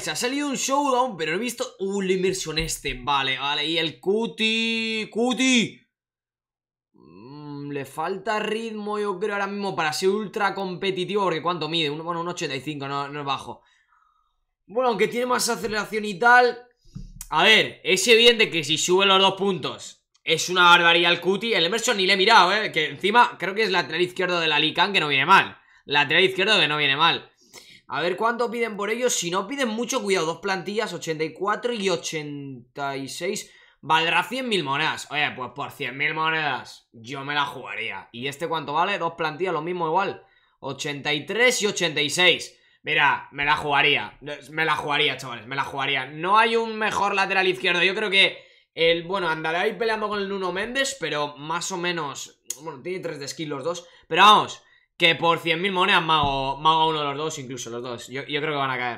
Se ha salido un showdown, pero no he visto... Uh, la este. Vale, vale. Y el cuti. Cuti. Mm, le falta ritmo, yo creo, ahora mismo para ser ultra competitivo. Porque ¿cuánto mide? Un, bueno, un 85, no, es bajo. Bueno, aunque tiene más aceleración y tal... A ver, es evidente que si sube los dos puntos es una barbaridad el cuti. El immersion ni le he mirado, ¿eh? Que encima creo que es la lateral izquierdo del Likan, que no viene mal. la Lateral izquierdo que no viene mal. A ver cuánto piden por ellos. Si no piden mucho, cuidado, dos plantillas, 84 y 86. Valdrá 100.000 monedas. Oye, pues por 100.000 monedas yo me la jugaría. ¿Y este cuánto vale? Dos plantillas, lo mismo igual. 83 y 86. Mira, me la jugaría. Me la jugaría, chavales, me la jugaría. No hay un mejor lateral izquierdo. Yo creo que el, bueno, andará ahí peleando con el Nuno Méndez, pero más o menos... Bueno, tiene 3 de skill los dos. Pero vamos, que por 100.000 monedas mago, mago a uno de los dos, incluso los dos. Yo, yo creo que van a caer.